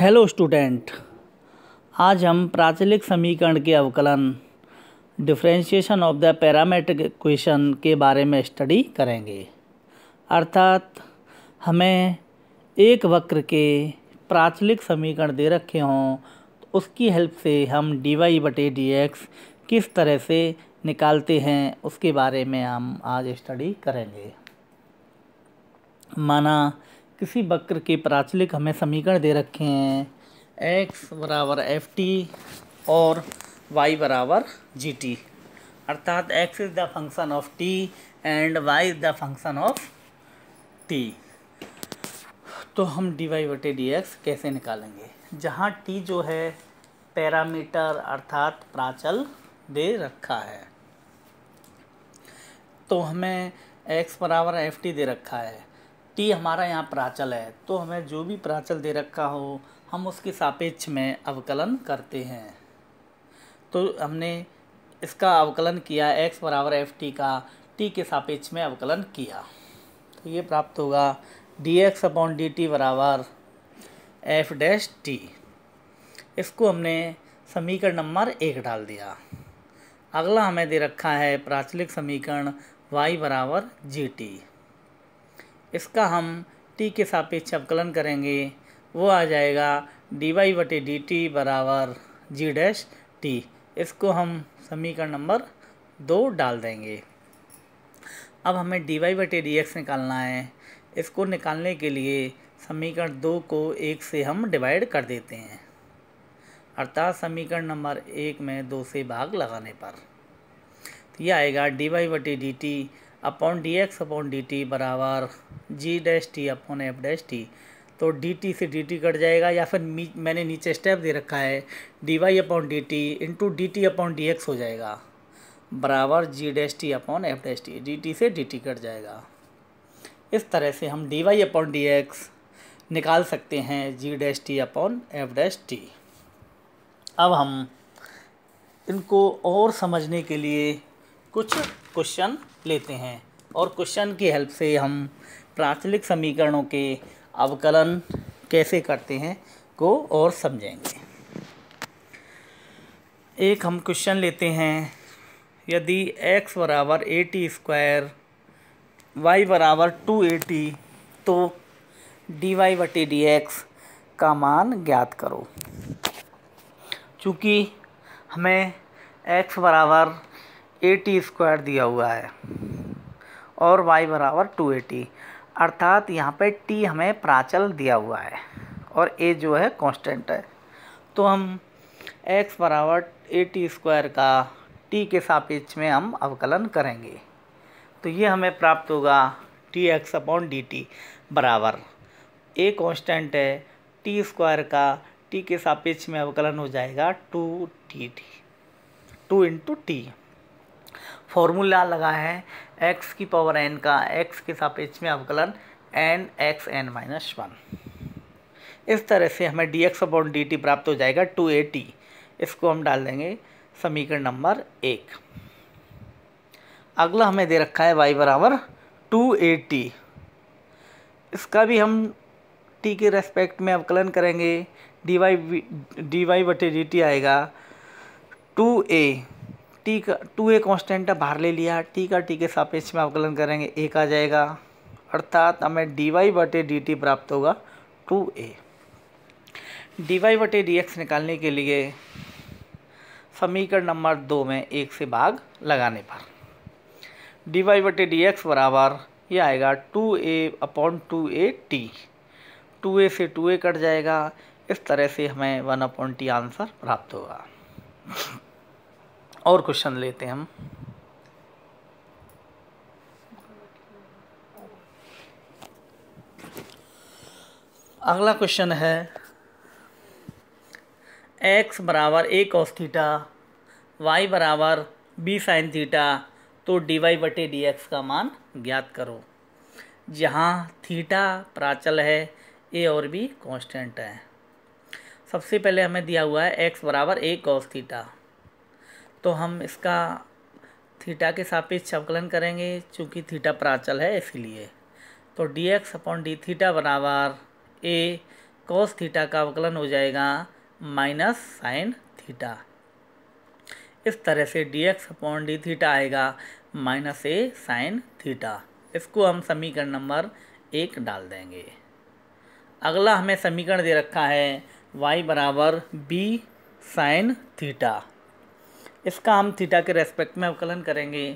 hello student आज हम प्राचलिक समीकरण के अवकलन differentiation of the parametric equation के बारे में स्टडी करेंगे अर्थात हमें एक वक्र के प्राचलिक समीकरण दे रखे हों तो उसकी हेल्प से हम डी वाई बटे डी एक्स किस तरह से निकालते हैं उसके बारे में हम आज स्टडी करेंगे माना किसी वक्र के प्राचलिक हमें समीकरण दे रखे हैं एक्स बराबर एफ टी और वाई बराबर जी टी अर्थात X is the function of T and Y is the function of T तो हम डी वाई बटे डी एक्स कैसे निकालेंगे जहाँ टी जो है पैरामीटर अर्थात प्राचल दे रखा है तो हमें एक्स बराबर एफ टी दे रखा है टी हमारा यहाँ प्राचल है तो हमें जो भी प्राचल दे रखा हो हम उसके सापेक्ष में अवकलन करते हैं तो हमने इसका अवकलन किया एक्स बराबर एफ टी का टी के सापेक्ष में अवकलन किया तो ये प्राप्त होगा D x upon D T बराबर एफ डैश टी इसको हमने समीकरण नंबर एक डाल दिया अगला हमें दे रखा है प्राचलिक समीकरण y बराबर जी टी इसका हम टी के सापेक्ष अवकलन करेंगे वो आ जाएगा डी वाई बटे डी टी बराबर जी डैश टी इसको हम समीकरण नंबर दो डाल देंगे अब हमें डी वाई बटे डी एक्स निकालना है इसको निकालने के लिए समीकरण दो को एक से हम डिवाइड कर देते हैं अर्थात समीकरण नंबर एक में दो से भाग लगाने पर तो यह आएगा डी वाई बटे D T upon D x upon D T बराबर G dash T upon F dash T तो डी टी से डी टी कट जाएगा या फिर मैंने नीचे स्टेप दे रखा है D Y upon D T into D T upon D X हो जाएगा बराबर G dash T upon F dash T D T से डी टी कट जाएगा इस तरह से हम D Y upon D X निकाल सकते हैं G dash T upon F dash T अब हम इनको और समझने के लिए कुछ क्वेश्चन लेते हैं और क्वेश्चन की हेल्प से हम प्राचलिक समीकरणों के अवकलन कैसे करते हैं को और समझेंगे एक हम क्वेश्चन लेते हैं यदि x बराबर ए टी स्क्वायर वाई बराबर टू ए टी तो डी वाई बटी डी एक्स का मान ज्ञात करो चूँकि हमें x बराबर ए टी स्क्वायर दिया हुआ है और वाई बराबर टू ए टी अर्थात यहाँ पे टी हमें प्राचल दिया हुआ है और ए जो है कांस्टेंट है तो हम एक्स बराबर ए टी स्क्वायर का टी के सापेक्ष में हम अवकलन करेंगे तो ये हमें प्राप्त होगा T X upon D T बराबर ए कांस्टेंट है टी स्क्वायर का टी के सापेक्ष में अवकलन हो जाएगा two T T two into T formula लगा है एक्स की पावर एन का एक्स के सापेक्ष में अवकलन N X N minus one इस तरह से हमें D x upon D T प्राप्त हो जाएगा टू ए टी इसको हम डाल देंगे समीकरण नंबर एक अगला हमें दे रखा है वाई बराबर टू ए टी इसका भी हम टी के रेस्पेक्ट में अवकलन करेंगे डी वाई डी वाई बटे डी टी आएगा टू ए टी का टू ए कॉन्स्टेंट बाहर ले लिया टी का टी के सापेक्ष में अवकलन करेंगे एक आ जाएगा अर्थात हमें डी वाई बटे डी टी प्राप्त होगा टू ए डी वाई बटे डी एक्स निकालने के लिए समीकरण नंबर दो में एक से भाग लगाने पर डी वाई बटे डी एक्स बराबर ये आएगा two a upon two A t two a से टू ए कट जाएगा इस तरह से हमें वन अपॉन टी आंसर प्राप्त होगा और क्वेश्चन लेते हैं हम अगला क्वेश्चन है एक्स बराबर ए कॉस थीटा वाई बराबर बी साइन थीटा तो dy वाई बटे डी एक्स का मान ज्ञात करो जहाँ थीटा प्राचल है a और b कांस्टेंट है सबसे पहले हमें दिया हुआ है एक्स बराबर ए कॉस थीटा तो हम इसका थीटा के सापेक्ष अवकलन करेंगे चूँकि थीटा प्राचल है इसलिए तो d x upon d theta बराबर ए कॉस थीटा का अवकलन हो जाएगा माइनस साइन थीटा इस तरह से d x upon d theta आएगा माइनस ए साइन थीटा इसको हम समीकरण नंबर एक डाल देंगे अगला हमें समीकरण दे रखा है y बराबर बी साइन थीटा इसका हम थीटा के रेस्पेक्ट में अवकलन करेंगे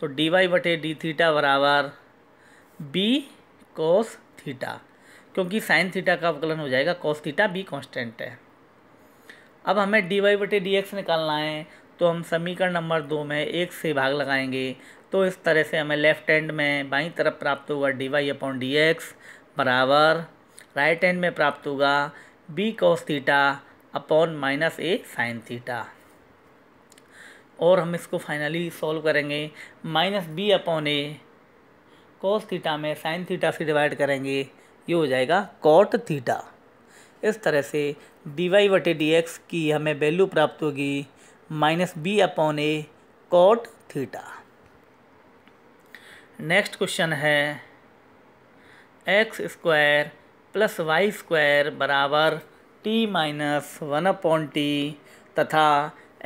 तो डी वाई बटे डी थीटा बराबर बी कोस थीटा क्योंकि साइन थीटा का अवकलन हो जाएगा कोस थीटा बी कांस्टेंट है अब हमें डी वाई बटे डी एक्स निकालना है तो हम समीकरण नंबर दो में एक से भाग लगाएंगे तो इस तरह से हमें लेफ्ट हैंड में बाई तरफ प्राप्त होगा d Y upon D x बराबर राइट हैंड में प्राप्त होगा b cos theta upon minus a sine theta और हम इसको फाइनली सॉल्व करेंगे minus b upon a cos theta में साइन थीटा से डिवाइड करेंगे ये हो जाएगा कॉट थीटा इस तरह से डी वाई वटे डी एक्स की हमें वैल्यू प्राप्त होगी minus b upon a cot theta next question है x square plus y square बराबर t minus one upon t तथा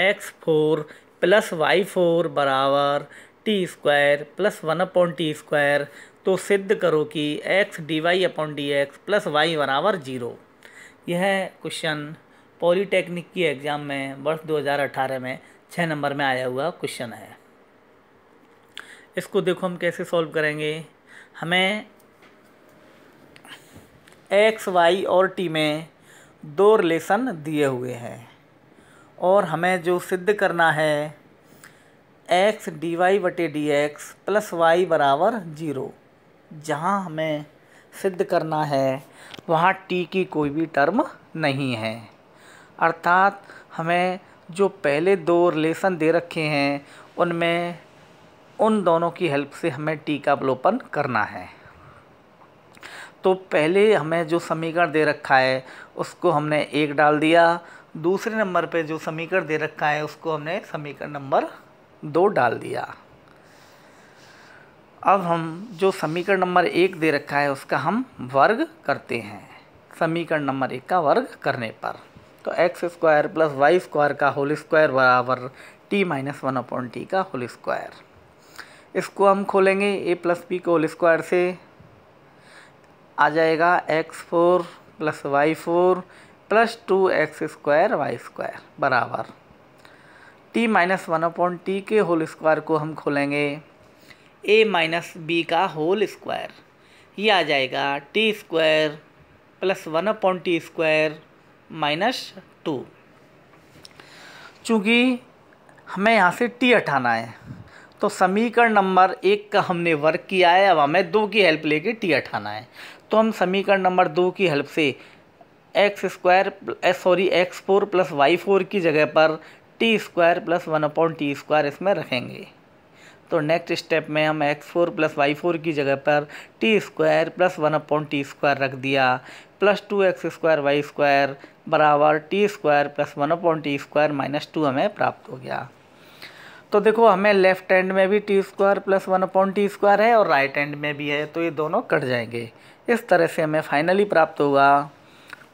x four plus y four बराबर t square plus one upon t square तो सिद्ध करो कि x d Y upon D x plus y बराबर zero यह question polytechnic की एग्ज़ाम में वर्ष 2018 में छः नंबर में आया हुआ क्वेश्चन है इसको देखो हम कैसे सॉल्व करेंगे हमें एक्स वाई और टी में दो रिलेशन दिए हुए हैं और हमें जो सिद्ध करना है एक्स डी वाई बटे डी एक्स प्लस वाई बराबर जीरो जहाँ हमें सिद्ध करना है वहाँ टी की कोई भी टर्म नहीं है अर्थात हमें जो पहले दो रिलेशन दे रखे हैं उनमें उन दोनों की हेल्प से हमें टी का अवलोपन करना है तो पहले हमें जो समीकरण दे रखा है उसको हमने एक डाल दिया दूसरे नंबर पे जो समीकरण दे रखा है उसको हमने समीकरण नंबर दो डाल दिया अब हम जो समीकरण नंबर एक दे रखा है उसका हम वर्ग करते हैं समीकरण नंबर एक का वर्ग करने पर तो x square plus y square का होल स्क्वायर बराबर t minus one upon t का होल स्क्वायर इसको हम खोलेंगे ए प्लस बी के होल स्क्वायर से आ जाएगा x four plus y four plus two x square y square बराबर t minus one upon t के होल स्क्वायर को हम खोलेंगे ए माइनस बी का होल स्क्वायर ये आ जाएगा t square plus one upon t square minus two चूँकि हमें यहाँ से टी हटाना है तो समीकरण नंबर एक का हमने वर्क किया है अब हमें दो की हेल्प लेके टी हटाना है तो हम समीकरण नंबर दो की हेल्प से x square sorry x four plus y four की जगह पर t square plus one upon t square इसमें रखेंगे तो नेक्स्ट स्टेप में हम x four plus y four की जगह पर t square plus one upon t square रख दिया plus two x square y square बराबर t square plus one upon t square minus two हमें प्राप्त हो गया तो देखो हमें लेफ्ट हैंड में भी t square plus one upon t square है और राइट हैंड में भी है तो ये दोनों कट जाएंगे इस तरह से हमें फाइनली प्राप्त होगा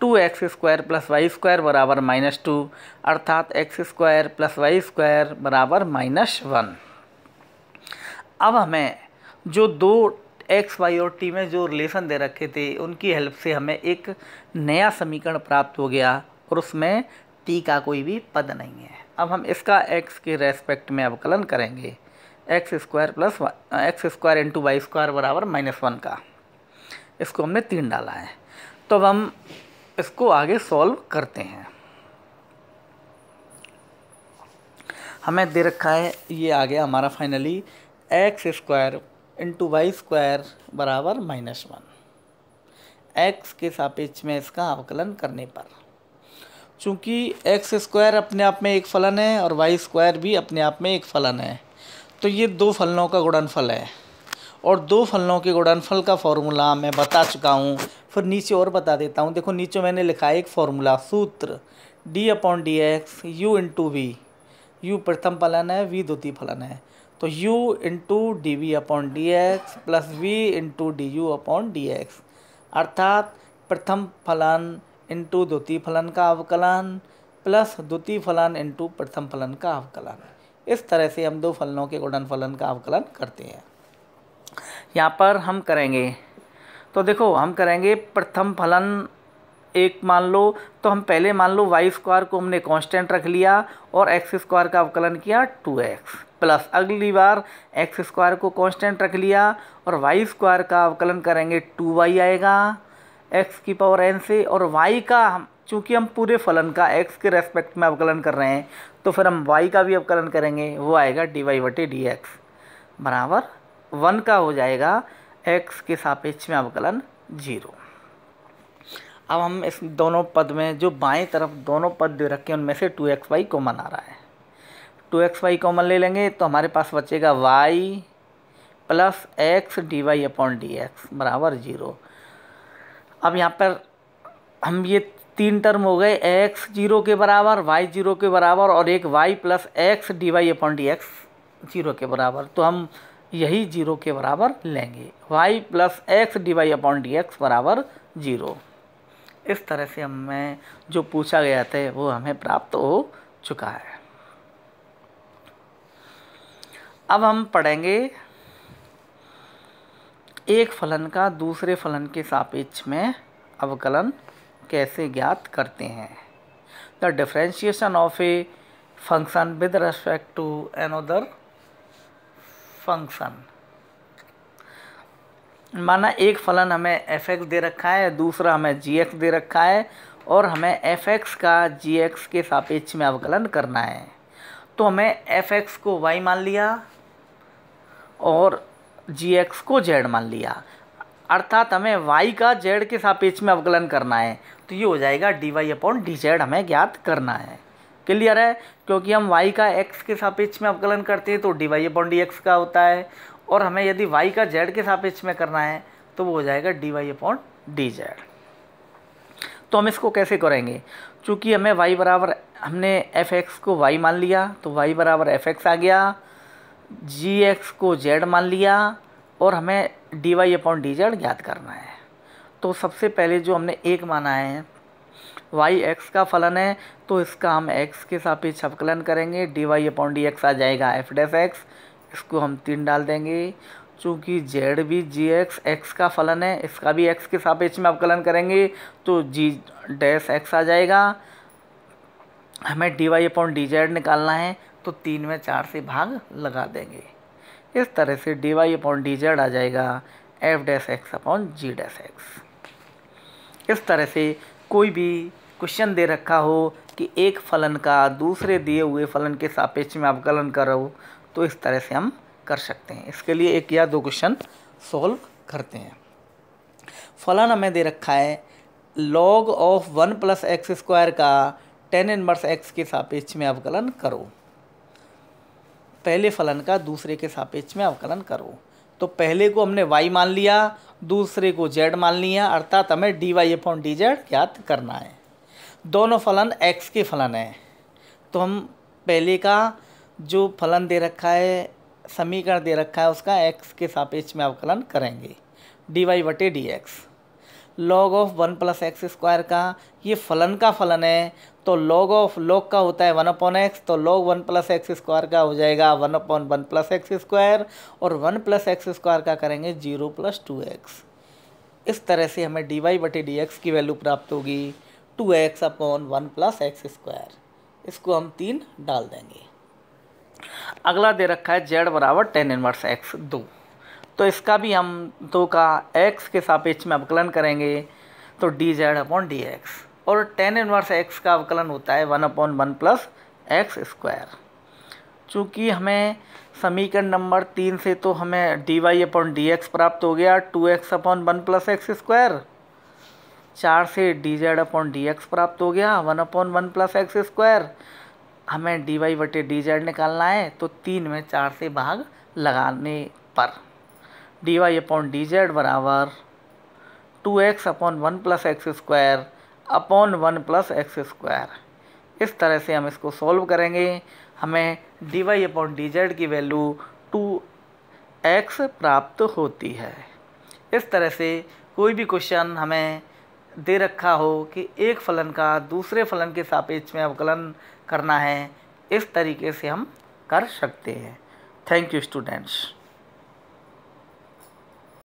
two x square plus y square बराबर माइनस टू अर्थात x square plus y square बराबर माइनस वन अब हमें जो दो एक्स वाई और टी में जो रिलेशन दे रखे थे उनकी हेल्प से हमें एक नया समीकरण प्राप्त हो गया और उसमें टी का कोई भी पद नहीं है अब हम इसका एक्स के रेस्पेक्ट में अवकलन करेंगे x square plus x square into y square बराबर माइनस वन का इसको हमने तीन डाला है तो अब हम इसको आगे सॉल्व करते हैं हमें दे रखा है ये आ गया हमारा finally x square into y square बराबर माइनस वन एक्स के सापेक्ष में इसका अवकलन करने पर चूँकि एक्स स्क्वायर अपने आप में एक फलन है और वाई स्क्वायर भी अपने आप में एक फलन है तो ये दो फलनों का गुणनफल है और दो फलनों के गुणनफल का फॉर्मूला मैं बता चुका हूँ फिर नीचे और बता देता हूँ देखो नीचे मैंने लिखा है एक फॉर्मूला सूत्र d upon D x u into v u प्रथम फलन है वी द्वितीय फलन है तो u into d v upon D x plus v into d u upon D x अर्थात प्रथम फलन इंटू द्वितीय फलन का अवकलन प्लस द्वितीय फलन इंटू प्रथम फलन का अवकलन इस तरह से हम दो फलनों के गुणन फलन का अवकलन करते हैं यहाँ पर हम करेंगे तो देखो हम करेंगे प्रथम फलन एक मान लो तो हम पहले मान लो वाई स्क्वायर को हमने कांस्टेंट रख लिया और एक्स स्क्वायर का अवकलन किया टू एक्स प्लस अगली बार एक्स स्क्वायर को कांस्टेंट रख लिया और वाई स्क्वायर का अवकलन करेंगे टू वाई आएगा एक्स की पावर एन से और वाई का हम चूँकि हम पूरे फलन का एक्स के रेस्पेक्ट में अवकलन कर रहे हैं तो फिर हम वाई का भी अवकलन करेंगे वो आएगा डी वाई बटे डी एक्स बराबर वन का हो जाएगा एक्स के सापेक्ष में अवकलन जीरो अब हम इस दोनों पद में जो बाएं तरफ दोनों पद दे रखे उनमें से टू एक्स वाई कॉमन आ रहा है टू एक्स वाई कॉमन ले लेंगे तो हमारे पास बचेगा y plus x d Y upon D x बराबर जीरो अब यहाँ पर हम ये तीन टर्म हो गए एक्स जीरो के बराबर वाई जीरो के बराबर और एक y plus x d Y upon D x zero के बराबर तो हम यही जीरो के बराबर लेंगे y plus x d Y upon D x बराबर जीरो इस तरह से हमें जो पूछा गया था वो हमें प्राप्त हो चुका है अब हम पढ़ेंगे एक फलन का दूसरे फलन के सापेक्ष में अवकलन कैसे ज्ञात करते हैं the differentiation of a function with respect to an other function माना एक फलन हमें एफ एक्स दे रखा है दूसरा हमें जी एक्स दे रखा है और हमें एफ एक्स का जी एक्स के सापेक्ष में अवकलन करना है तो हमें एफ एक्स को वाई मान लिया और जी एक्स को जेड मान लिया अर्थात हमें वाई का जेड के सापेक्ष में अवकलन करना है तो ये हो जाएगा D Y upon d z हमें ज्ञात करना है क्लियर है क्योंकि हम y का x के सापेक्ष में अवकलन करते हैं तो D Y upon D x का होता है और हमें यदि y का z के सापेक्ष में करना है तो वो हो जाएगा D Y upon d z तो हम इसको कैसे करेंगे चूँकि हमें y बराबर हमने एफ एक्स को y मान लिया तो y बराबर एफ एक्स आ गया जी एक्स को z मान लिया और हमें D Y upon d z ज्ञात करना है तो सबसे पहले जो हमने एक माना है वाई एक्स का फलन है तो इसका हम एक्स के सापेक्ष अवकलन करेंगे d Y upon D x आ जाएगा एफ डेस एक्स इसको हम तीन डाल देंगे चूँकि जेड भी जी एक्स एक्स का फलन है इसका भी एक्स के सापेक्ष में अवकलन करेंगे तो जी डैश एक्स आ जाएगा हमें D Y upon d z निकालना है तो तीन में चार से भाग लगा देंगे इस तरह से d Y upon d z आ जाएगा f dash x upon g dash x इस तरह से कोई भी क्वेश्चन दे रखा हो कि एक फलन का दूसरे दिए हुए फलन के सापेक्ष में अवकलन करो तो इस तरह से हम कर सकते हैं इसके लिए एक या दो क्वेश्चन सॉल्व करते हैं फलन हमें दे रखा है log of one plus x square का टेन इनवर्स एक्स के सापेक्ष में अवकलन करो पहले फलन का दूसरे के सापेक्ष में अवकलन करो तो पहले को हमने y मान लिया दूसरे को z मान लिया अर्थात हमें D Y upon d z ज्ञात करना है दोनों फलन एक्स के फलन है तो हम पहले का जो फलन दे रखा है समीकरण दे रखा है उसका एक्स के सापेक्ष में अवकलन करेंगे डी वाई बटे D x log of one plus x square का ये फलन का फलन है तो लॉग ऑफ लॉग का होता है वन अपॉन एक्स तो log one plus x square का हो जाएगा one upon one plus x square और वन प्लस एक्स स्क्वायर का करेंगे जीरो प्लस टू एक्स इस तरह से हमें dy वाई बटे डी एक्स की वैल्यू प्राप्त होगी two x upon one plus x square इसको हम तीन डाल देंगे अगला दे रखा है जेड बराबर टेन इनवर्स एक्स दो तो इसका भी हम दो का एक्स के सापेक्ष में अवकलन करेंगे तो d z upon D x और टेन इनवर्स एक्स का अवकलन होता है one upon one plus x square चूँकि हमें समीकरण नंबर तीन से तो हमें D Y upon D x प्राप्त हो गया two x upon one plus x square चार से d z upon D x प्राप्त हो गया one upon one plus x square हमें डी वाई बटे डी जेड निकालना है तो तीन में चार से भाग लगाने पर d Y upon d z बराबर two x upon one plus x square upon one plus x square इस तरह से हम इसको सॉल्व करेंगे हमें D Y upon d z की वैल्यू टू एक्स प्राप्त होती है इस तरह से कोई भी क्वेश्चन हमें दे रखा हो कि एक फलन का दूसरे फलन के सापेक्ष में अवकलन करना है इस तरीके से हम कर सकते हैं थैंक यू स्टूडेंट्स